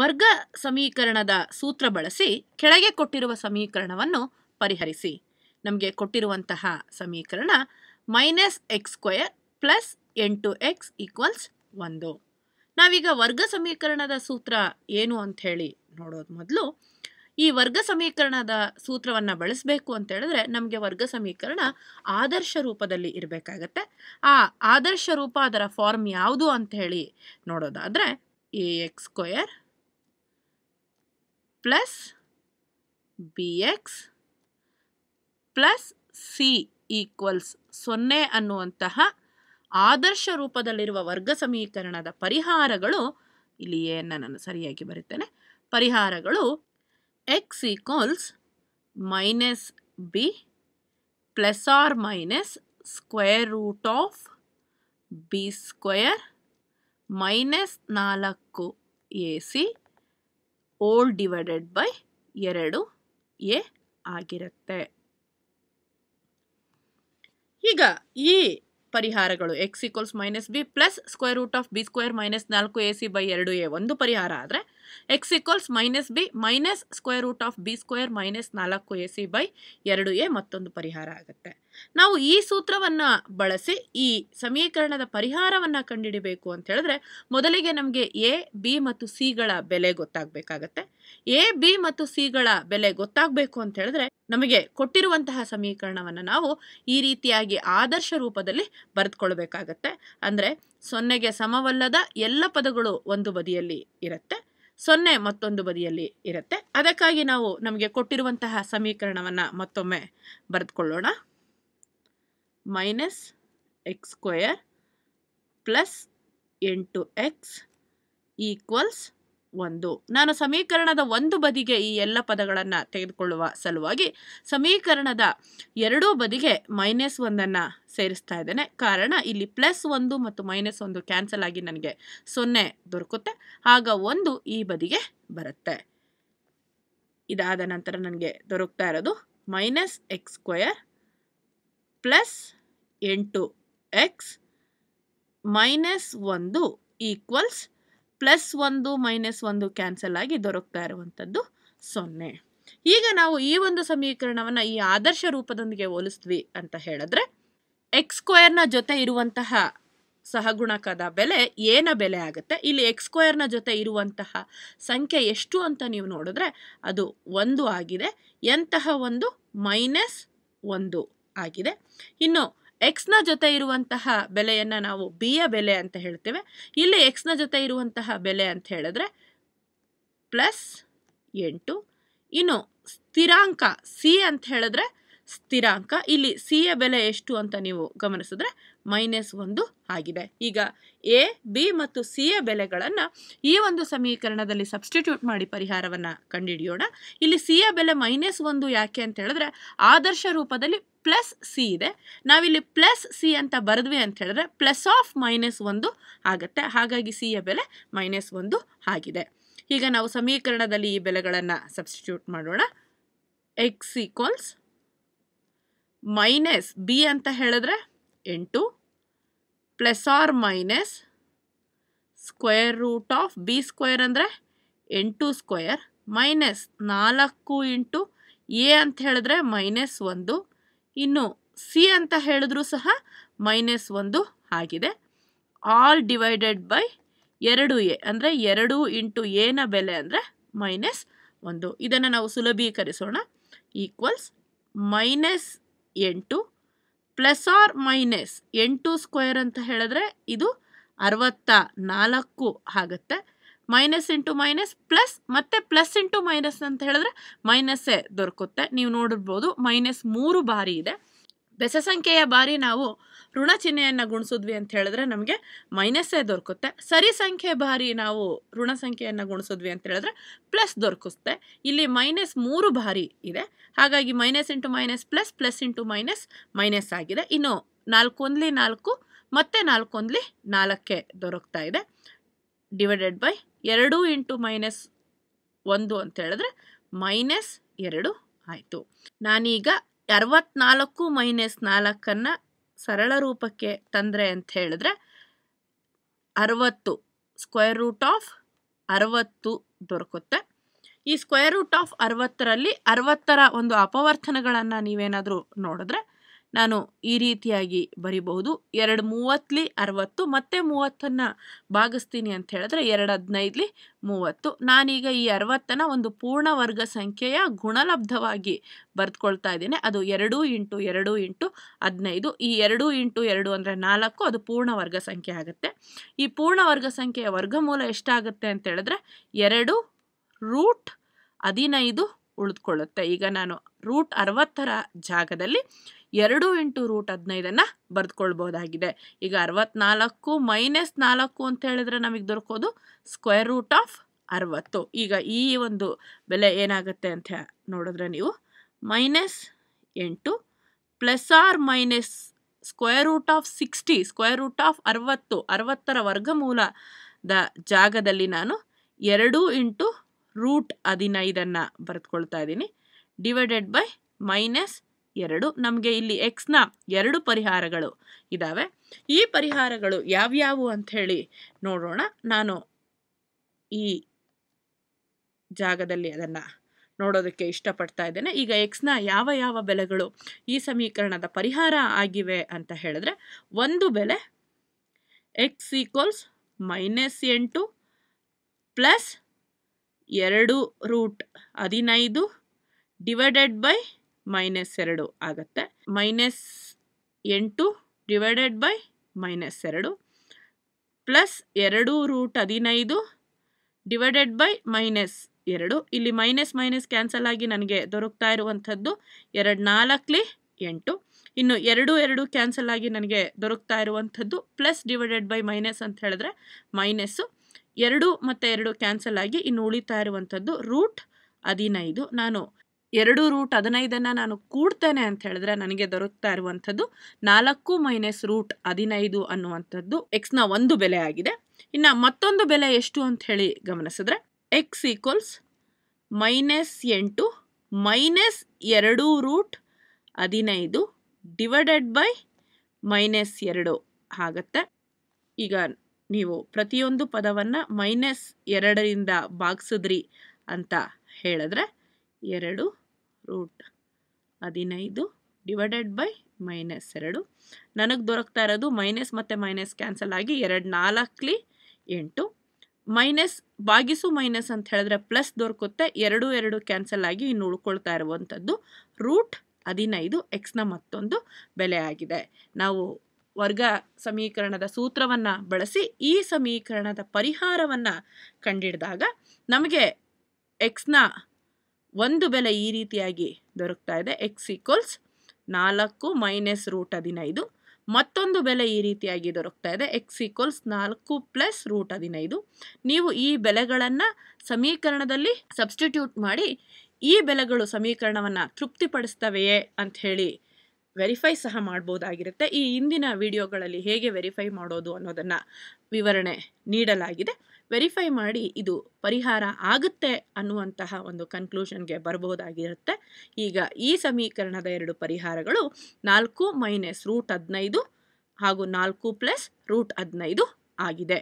ವರ್ಗ ಸಮೀಕರಣದ ಸೂತ್ರ ಬಳಸಿ ಕೆಳಗೆ ಕೊಟ್ಟಿರುವ ಸಮೀಕರಣವನ್ನು ಪರಿಹರಿಸಿ ನಮಗೆ ಕೊಟ್ಟಿರುವಂತಹ ಸಮೀಕರಣ ಮೈನಸ್ ಎಕ್ಸ್ ಸ್ಕ್ವಯರ್ ಪ್ಲಸ್ ಎಂಟು ಎಕ್ಸ್ ಈಕ್ವಲ್ಸ್ ಒಂದು ನಾವೀಗ ವರ್ಗ ಸಮೀಕರಣದ ಸೂತ್ರ ಏನು ಅಂತ ಹೇಳಿ ನೋಡೋದು ಮೊದಲು ಈ ವರ್ಗ ಸಮೀಕರಣದ ಸೂತ್ರವನ್ನು ಬಳಸಬೇಕು ಅಂತ ಹೇಳಿದ್ರೆ ನಮಗೆ ವರ್ಗ ಸಮೀಕರಣ ಆದರ್ಶ ರೂಪದಲ್ಲಿ ಇರಬೇಕಾಗತ್ತೆ ಆ ಆದರ್ಶ ರೂಪ ಅದರ ಫಾರ್ಮ್ ಯಾವುದು ಅಂತ ಹೇಳಿ ನೋಡೋದಾದರೆ a x square plus b x plus c equals ಸೊನ್ನೆ ಅನ್ನುವಂತಹ ಆದರ್ಶ ರೂಪದಲ್ಲಿರುವ ವರ್ಗ ಸಮೀಕರಣದ ಪರಿಹಾರಗಳು ಇಲ್ಲಿಯೇ ನಾನು ಸರಿಯಾಗಿ ಬರುತ್ತೇನೆ ಪರಿಹಾರಗಳು x equals minus b plus or minus square root of b square minus ನಾಲ್ಕು a c whole divided by ಎರಡು ಎ ಆಗಿರುತ್ತೆ ಈಗ ಈ ಪರಿಹಾರಗಳು x equals minus b plus square root of b square minus ನಾಲ್ಕು ಎ ಸಿ ಬೈ ಎರಡು a ಒಂದು ಪರಿಹಾರ ಆದರೆ x equals minus b minus square root of b square minus ನಾಲ್ಕು ಎ ಸಿ ಬೈ ಎರಡು ಎ ಮತ್ತೊಂದು ಪರಿಹಾರ ಆಗುತ್ತೆ ನಾವು ಈ ಸೂತ್ರವನ್ನು ಬಳಸಿ ಈ ಸಮೀಕರಣದ ಪರಿಹಾರವನ್ನು ಕಂಡುಹಿಡಬೇಕು ಅಂತ ಹೇಳಿದ್ರೆ ಮೊದಲಿಗೆ ನಮಗೆ ಎ ಬಿ ಮತ್ತು ಸಿಗಳ ಬೆಲೆ ಗೊತ್ತಾಗಬೇಕಾಗತ್ತೆ ಎ ಬಿ ಮತ್ತು ಸಿಗಳ ಬೆಲೆ ಗೊತ್ತಾಗಬೇಕು ಅಂತ ಹೇಳಿದ್ರೆ ನಮಗೆ ಕೊಟ್ಟಿರುವಂತಹ ಸಮೀಕರಣವನ್ನು ನಾವು ಈ ರೀತಿಯಾಗಿ ಆದರ್ಶ ರೂಪದಲ್ಲಿ ಬರೆದುಕೊಳ್ಬೇಕಾಗತ್ತೆ ಅಂದರೆ ಸೊನ್ನೆಗೆ ಸಮವಲ್ಲದ ಎಲ್ಲ ಪದಗಳು ಒಂದು ಬದಿಯಲ್ಲಿ ಇರುತ್ತೆ ಸೊನ್ನೆ ಮತ್ತೊಂದು ಬದಿಯಲ್ಲಿ ಇರುತ್ತೆ ಅದಕ್ಕಾಗಿ ನಾವು ನಮಗೆ ಕೊಟ್ಟಿರುವಂತಹ ಸಮೀಕರಣವನ್ನು ಮತ್ತೊಮ್ಮೆ ಬರೆದುಕೊಳ್ಳೋಣ ಮೈನಸ್ ಎಕ್ಸ್ ಸ್ಕ್ವೇರ್ ಪ್ಲಸ್ ಎಂಟು ಎಕ್ಸ್ ಈಕ್ವಲ್ಸ್ ಒಂದು ನಾನು ಸಮೀಕರಣದ ಒಂದು ಬದಿಗೆ ಈ ಎಲ್ಲ ಪದಗಳನ್ನು ತೆಗೆದುಕೊಳ್ಳುವ ಸಲುವಾಗಿ ಸಮೀಕರಣದ ಎರಡೂ ಬದಿಗೆ ಮೈನಸ್ ಒಂದನ್ನು ಸೇರಿಸ್ತಾ ಇದ್ದೇನೆ ಕಾರಣ ಇಲ್ಲಿ ಪ್ಲಸ್ ಒಂದು ಮತ್ತು ಮೈನಸ್ ಒಂದು ಕ್ಯಾನ್ಸಲ್ ಆಗಿ ನನಗೆ ಸೊನ್ನೆ ದೊರಕುತ್ತೆ ಆಗ ಒಂದು ಈ ಬದಿಗೆ ಬರುತ್ತೆ ಇದಾದ ನಂತರ ನನಗೆ ದೊರಕ್ತಾ ಇರೋದು ಮೈನಸ್ ಎಕ್ಸ್ ಸ್ಕ್ವಯರ್ ಪ್ಲಸ್ ಎಂಟು ಎಕ್ಸ್ ಮೈನಸ್ ಒಂದು ಈಕ್ವಲ್ಸ್ ಪ್ಲಸ್ ಒಂದು ಮೈನಸ್ ಒಂದು ಕ್ಯಾನ್ಸಲ್ ಆಗಿ ದೊರಕ್ತಾ ಇರುವಂಥದ್ದು ಸೊನ್ನೆ ಈಗ ನಾವು ಈ ಒಂದು ಸಮೀಕರಣವನ್ನು ಈ ಆದರ್ಶ ರೂಪದೊಂದಿಗೆ ಹೋಲಿಸ್ತೀವಿ ಅಂತ ಹೇಳಿದ್ರೆ ಎಕ್ಸ್ ಸ್ಕ್ವಯರ್ನ ಜೊತೆ ಇರುವಂತಹ ಸಹಗುಣಕದ ಬೆಲೆ ಏನ ಬೆಲೆ ಆಗುತ್ತೆ ಇಲ್ಲಿ ಎಕ್ಸ್ ಸ್ಕ್ವಯರ್ನ ಜೊತೆ ಇರುವಂತಹ ಸಂಖ್ಯೆ ಎಷ್ಟು ಅಂತ ನೀವು ನೋಡಿದ್ರೆ ಅದು ಒಂದು ಆಗಿದೆ ಎಂತಹ ಒಂದು ಮೈನಸ್ ಒಂದು ಆಗಿದೆ ಇನ್ನು ಎಕ್ಸ್ನ ಜೊತೆ ಇರುವಂತಹ ಬೆಲೆಯನ್ನು ನಾವು ಬಿ ಯ ಬೆಲೆ ಅಂತ ಹೇಳ್ತೇವೆ ಇಲ್ಲಿ ಎಕ್ಸ್ನ ಜೊತೆ ಇರುವಂತಹ ಬೆಲೆ ಅಂತ ಹೇಳಿದ್ರೆ ಪ್ಲಸ್ ಎಂಟು ಇನ್ನು ಸ್ಥಿರಾಂಕ ಸಿ ಅಂತ ಹೇಳಿದ್ರೆ ಸ್ಥಿರಾಂಕ ಇಲ್ಲಿ ಸಿ ಯ ಬೆಲೆ ಎಷ್ಟು ಅಂತ ನೀವು ಗಮನಿಸಿದ್ರೆ ಮೈನಸ್ ಒಂದು ಆಗಿದೆ ಈಗ ಎ ಬಿ ಮತ್ತು ಸಿ ಯ ಬೆಲೆಗಳನ್ನು ಈ ಒಂದು ಸಮೀಕರಣದಲ್ಲಿ ಸಬ್ಸ್ಟಿಟ್ಯೂಟ್ ಮಾಡಿ ಪರಿಹಾರವನ್ನು ಕಂಡುಹಿಡಿಯೋಣ ಇಲ್ಲಿ ಸಿ ಯ ಬೆಲೆ ಮೈನಸ್ ಒಂದು ಯಾಕೆ ಅಂತ ಹೇಳಿದ್ರೆ ಆದರ್ಶ ರೂಪದಲ್ಲಿ ಪ್ಲಸ್ ಸಿ ಇದೆ ನಾವಿಲ್ಲಿ ಪ್ಲಸ್ ಸಿ ಅಂತ ಬರೆದ್ವಿ ಅಂತ ಹೇಳಿದ್ರೆ ಪ್ಲಸ್ ಆಫ್ ಮೈನಸ್ ಒಂದು ಆಗುತ್ತೆ ಹಾಗಾಗಿ ಸಿಯ ಬೆಲೆ ಮೈನಸ್ ಒಂದು ಆಗಿದೆ ಈಗ ನಾವು ಸಮೀಕರಣದಲ್ಲಿ ಈ ಬೆಲೆಗಳನ್ನು ಸಬ್ಸ್ಟಿಟ್ಯೂಟ್ ಮಾಡೋಣ ಎಕ್ಸ್ ಈಕ್ವಲ್ಸ್ ಮೈನಸ್ ಬಿ ಅಂತ ಹೇಳಿದ್ರೆ ಎಂಟು plus or minus square root of b square ಅಂದರೆ ಎಂಟು ಸ್ಕ್ವೇರ್ ಮೈನಸ್ ನಾಲ್ಕು ಇಂಟು ಎ ಅಂತ ಹೇಳಿದ್ರೆ ಮೈನಸ್ ಒಂದು ಇನ್ನು ಸಿ ಅಂತ ಹೇಳಿದ್ರೂ ಸಹ ಮೈನಸ್ ಒಂದು ಆಗಿದೆ ಆಲ್ ಡಿವೈಡೆಡ್ ಬೈ ಎರಡು ಎ ಅಂದರೆ ಎರಡು ಇಂಟು ಎನ ಬೆಲೆ ಅಂದರೆ ಮೈನಸ್ ಒಂದು ಇದನ್ನು ನಾವು ಸುಲಭೀಕರಿಸೋಣ ಈಕ್ವಲ್ಸ್ ಮೈನಸ್ ಎಂಟು ಪ್ಲಸ್ ಆರ್ ಮೈನಸ್ ಎಂಟು ಸ್ಕ್ವೇರ್ ಅಂತ ಹೇಳಿದ್ರೆ ಇದು ಅರವತ್ತ ನಾಲ್ಕು ಆಗುತ್ತೆ ಮೈನಸ್ ಇಂಟು ಮೈನಸ್ ಪ್ಲಸ್ ಮತ್ತೆ ಪ್ಲಸ್ ಇಂಟು ಮೈನಸ್ ಅಂತ ಹೇಳಿದ್ರೆ ಮೈನಸ್ಸೇ ದೊರಕುತ್ತೆ ನೀವು ನೋಡಿರ್ಬೋದು ಮೈನಸ್ ಮೂರು ಬಾರಿ ಇದೆ ಬೆಸ ಸಂಖ್ಯೆಯ ಬಾರಿ ನಾವು ಋಣ ಚಿಹ್ನೆಯನ್ನು ಗುಣಿಸಿದ್ವಿ ಅಂತ ಹೇಳಿದ್ರೆ ನಮಗೆ ಮೈನಸ್ಸೇ ದೊರಕುತ್ತೆ ಸರಿ ಸಂಖ್ಯೆ ಬಾರಿ ನಾವು ಋಣ ಸಂಖ್ಯೆಯನ್ನು ಗುಣಿಸಿದ್ವಿ ಅಂತ ಹೇಳಿದ್ರೆ ಪ್ಲಸ್ ದೊರಕುತ್ತೆ ಇಲ್ಲಿ ಮೈನಸ್ ಮೂರು ಬಾರಿ ಇದೆ ಹಾಗಾಗಿ minus into minus plus plus into minus minus ಆಗಿದೆ ಇನ್ನು ನಾಲ್ಕೊಂದ್ಲಿ ನಾಲ್ಕು ಮತ್ತೆ ನಾಲ್ಕೊಂದ್ಲಿ ನಾಲ್ಕೇ ದೊರಕ್ತಾ ಇದೆ ಡಿವೈಡೆಡ್ ಬೈ ಎರಡು ಇಂಟು ಮೈನಸ್ ಒಂದು ಅಂತ ಹೇಳಿದ್ರೆ ಮೈನಸ್ ಎರಡು ಆಯಿತು ನಾನೀಗ ಅರವತ್ನಾಲ್ಕು ಮೈನಸ್ ನಾಲ್ಕನ್ನು ಸರಳ ರೂಪಕ್ಕೆ ತಂದರೆ ಅಂತ ಹೇಳಿದ್ರೆ ಅರವತ್ತು ಸ್ಕ್ವೇರ್ ರೂಟ್ ಆಫ್ ಅರವತ್ತು ದೊರಕುತ್ತೆ ಈ ಸ್ಕ್ವೇರ್ ರೂಟ್ ಆಫ್ ಅರವತ್ತರಲ್ಲಿ ಅರವತ್ತರ ಒಂದು ಅಪವರ್ತನಗಳನ್ನು ನೀವೇನಾದರೂ ನೋಡಿದ್ರೆ ನಾನು ಈ ರೀತಿಯಾಗಿ ಬರಿಬಹುದು ಎರಡು ಮೂವತ್ತಲಿ ಅರವತ್ತು ಮತ್ತೆ ಮೂವತ್ತನ್ನು ಭಾಗಿಸ್ತೀನಿ ಅಂತ ಹೇಳಿದ್ರೆ ಎರಡು ಹದಿನೈದಲಿ ಮೂವತ್ತು ನಾನೀಗ ಈ ಅರವತ್ತನ್ನು ಒಂದು ಪೂರ್ಣ ವರ್ಗ ಸಂಖ್ಯೆಯ ಗುಣಲಬ್ಧವಾಗಿ ಬರೆದುಕೊಳ್ತಾ ಇದ್ದೀನಿ ಅದು ಎರಡು ಇಂಟು ಎರಡು ಇಂಟು ಹದಿನೈದು ಈ ಎರಡು ಇಂಟು ಎರಡು ಅಂದರೆ ನಾಲ್ಕು ಅದು ಪೂರ್ಣ ವರ್ಗ ಸಂಖ್ಯೆ ಆಗುತ್ತೆ ಈ ಪೂರ್ಣ ವರ್ಗ ಸಂಖ್ಯೆಯ ವರ್ಗಮೂಲ ಎಷ್ಟಾಗುತ್ತೆ ಅಂತ ಹೇಳಿದ್ರೆ ಎರಡು ರೂಟ್ ಹದಿನೈದು ಉಳಿದುಕೊಳ್ಳುತ್ತೆ ಈಗ ನಾನು ರೂಟ್ ಅರವತ್ತರ ಜಾಗದಲ್ಲಿ ಎರಡು ಇಂಟು ರೂಟ್ ಹದಿನೈದನ್ನು ಬರೆದುಕೊಳ್ಬೋದಾಗಿದೆ ಈಗ ಅರವತ್ನಾಲ್ಕು ಮೈನಸ್ ನಾಲ್ಕು ಅಂತ ಹೇಳಿದ್ರೆ ನಮಗೆ ದೊರಕೋದು ಸ್ಕ್ವೇರ್ ರೂಟ್ ಆಫ್ ಅರವತ್ತು ಈಗ ಈ ಒಂದು ಬೆಲೆ ಏನಾಗುತ್ತೆ ಅಂತ ನೋಡಿದ್ರೆ ನೀವು ಮೈನಸ್ ಎಂಟು plus or minus square root of sixty square root of ಅರವತ್ತು ಅರವತ್ತರ ವರ್ಗ ಮೂಲದ ಜಾಗದಲ್ಲಿ ನಾನು ಎರಡು ಇಂಟು ರೂಟ್ ಹದಿನೈದನ್ನು ಬರೆದುಕೊಳ್ತಾ ಇದ್ದೀನಿ ಡಿವೈಡೆಡ್ ಬೈ ಮೈನಸ್ ಎರಡು ನಮಗೆ ಇಲ್ಲಿ ಎಕ್ಸ್ನ ಎರಡು ಪರಿಹಾರಗಳು ಇದ್ದಾವೆ ಈ ಪರಿಹಾರಗಳು ಯಾವ್ಯಾವು ಅಂಥೇಳಿ ನೋಡೋಣ ನಾನು ಈ ಜಾಗದಲ್ಲಿ ಅದನ್ನು ನೋಡೋದಕ್ಕೆ ಇಷ್ಟಪಡ್ತಾ ಇದ್ದೇನೆ ಈಗ ಎಕ್ಸ್ನ ಯಾವ ಯಾವ ಬೆಲೆಗಳು ಈ ಸಮೀಕರಣದ ಪರಿಹಾರ ಆಗಿವೆ ಅಂತ ಹೇಳಿದ್ರೆ ಒಂದು ಬೆಲೆ ಎಕ್ಸ್ ಈಕ್ವಲ್ಸ್ ಮೈನಸ್ ಎಂಟು ಪ್ಲಸ್ ಎರಡು ರೂಟ್ ಹದಿನೈದು ಡಿವೈಡೆಡ್ ಬೈ ಮೈನಸ್ ಎರಡು ಆಗುತ್ತೆ ಮೈನಸ್ ಎಂಟು ಡಿವೈಡೆಡ್ ಬೈ ಮೈನಸ್ ಎರಡು ಪ್ಲಸ್ ಎರಡು ರೂಟ್ ಹದಿನೈದು ಡಿವೈಡೆಡ್ ಬೈ ಮೈನಸ್ ಎರಡು ಇಲ್ಲಿ ಮೈನಸ್ ಮೈನಸ್ ಕ್ಯಾನ್ಸಲ್ ಆಗಿ ನನಗೆ ದೊರಕ್ತಾ ಇರುವಂಥದ್ದು ಎರಡು ನಾಲ್ಕಲಿ ಎಂಟು ಇನ್ನು ಎರಡು ಎರಡು ಕ್ಯಾನ್ಸಲ್ ಆಗಿ ನನಗೆ ದೊರಕ್ತಾ ಇರುವಂಥದ್ದು ಪ್ಲಸ್ ಡಿವೈಡೆಡ್ ಬೈ ಮೈನಸ್ ಅಂತ ಹೇಳಿದ್ರೆ ಮೈನಸ್ಸು ಎರಡು ಮತ್ತು ಎರಡು ಕ್ಯಾನ್ಸಲ್ ಆಗಿ ಇನ್ನು ಉಳಿತಾ ಇರುವಂಥದ್ದು ರೂಟ್ ಹದಿನೈದು ನಾನು ಎರಡು ರೂಟ್ ಹದಿನೈದನ್ನು ನಾನು ಕೂಡ್ತೇನೆ ಅಂತ ಹೇಳಿದ್ರೆ ನನಗೆ ದೊರಕ್ತಾ ಇರುವಂಥದ್ದು ನಾಲ್ಕು ಮೈನಸ್ ರೂಟ್ ಹದಿನೈದು ಅನ್ನುವಂಥದ್ದು ಎಕ್ಸ್ನ ಒಂದು ಬೆಲೆ ಆಗಿದೆ ಇನ್ನು ಮತ್ತೊಂದು ಬೆಲೆ ಎಷ್ಟು ಅಂತ ಹೇಳಿ ಗಮನಿಸಿದ್ರೆ ಎಕ್ಸ್ ಈಕ್ವಲ್ಸ್ ಮೈನಸ್ ಎಂಟು ಮೈನಸ್ ಎರಡು ರೂಟ್ ಹದಿನೈದು ಡಿವೈಡೆಡ್ ಬೈ ಮೈನಸ್ ಎರಡು ಆಗತ್ತೆ ಈಗ ನೀವು ಪ್ರತಿಯೊಂದು ಪದವನ್ನು ಮೈನಸ್ ಎರಡರಿಂದ ಭಾಗಿಸಿದ್ರಿ ಅಂತ ಹೇಳಿದ್ರೆ ಎರಡು ರೂಟ್ ಹದಿನೈದು ಡಿವೈಡೆಡ್ ಬೈ ಮೈನಸ್ ಎರಡು ನನಗೆ ದೊರಕ್ತಾ ಇರೋದು ಮೈನಸ್ ಮತ್ತು ಮೈನಸ್ ಕ್ಯಾನ್ಸಲ್ ಆಗಿ ಎರಡು ನಾಲ್ಕಲಿ ಎಂಟು ಮೈನಸ್ ಬಾಗಿಸು ಮೈನಸ್ ಅಂತ ಹೇಳಿದ್ರೆ ಪ್ಲಸ್ ದೊರಕುತ್ತೆ ಎರಡು ಎರಡು ಕ್ಯಾನ್ಸಲ್ ಆಗಿ ಇನ್ನು ಉಳ್ಕೊಳ್ತಾ ಇರುವಂಥದ್ದು ರೂಟ್ ಹದಿನೈದು ಎಕ್ಸ್ನ ಮತ್ತೊಂದು ಬೆಲೆ ಆಗಿದೆ ನಾವು ವರ್ಗ ಸಮೀಕರಣದ ಸೂತ್ರವನ್ನು ಬಳಸಿ ಈ ಸಮೀಕರಣದ ಪರಿಹಾರವನ್ನು ಕಂಡಿಡಿದಾಗ ನಮಗೆ ಎಕ್ಸ್ನ ಒಂದು ಬೆಲೆ ಈ ರೀತಿಯಾಗಿ ದೊರಕ್ತಾ ಇದೆ ಎಕ್ಸ್ ಈಕ್ವಲ್ಸ್ ನಾಲ್ಕು ಮೈನಸ್ ರೂಟ್ ಹದಿನೈದು ಮತ್ತೊಂದು ಬೆಲೆ ಈ ರೀತಿಯಾಗಿ ದೊರಕ್ತಾ ಇದೆ ಎಕ್ಸ್ ಈಕ್ವಲ್ಸ್ ನಾಲ್ಕು ಪ್ಲಸ್ ರೂಟ್ ಹದಿನೈದು ನೀವು ಈ ಬೆಲೆಗಳನ್ನು ಸಮೀಕರಣದಲ್ಲಿ ಸಬ್ಸ್ಟಿಟ್ಯೂಟ್ ಮಾಡಿ ಈ ಬೆಲೆಗಳು ಸಮೀಕರಣವನ್ನು ತೃಪ್ತಿಪಡಿಸ್ತವೆಯೇ ಅಂಥೇಳಿ ವೆರಿಫೈ ಸಹ ಮಾಡ್ಬೋದಾಗಿರುತ್ತೆ ಈ ಹಿಂದಿನ ವಿಡಿಯೋಗಳಲ್ಲಿ ಹೇಗೆ ವೆರಿಫೈ ಮಾಡೋದು ಅನ್ನೋದನ್ನು ವಿವರಣೆ ನೀಡಲಾಗಿದೆ ವೆರಿಫೈ ಮಾಡಿ ಇದು ಪರಿಹಾರ ಆಗುತ್ತೆ ಅನ್ನುವಂತಹ ಒಂದು ಕನ್ಕ್ಲೂಷನ್ಗೆ ಬರಬಹುದಾಗಿರುತ್ತೆ ಈಗ ಈ ಸಮೀಕರಣದ ಎರಡು ಪರಿಹಾರಗಳು ನಾಲ್ಕು ಮೈನಸ್ ರೂಟ್ ಹದಿನೈದು ಹಾಗೂ ನಾಲ್ಕು ಪ್ಲಸ್ ರೂಟ್ ಹದಿನೈದು ಆಗಿದೆ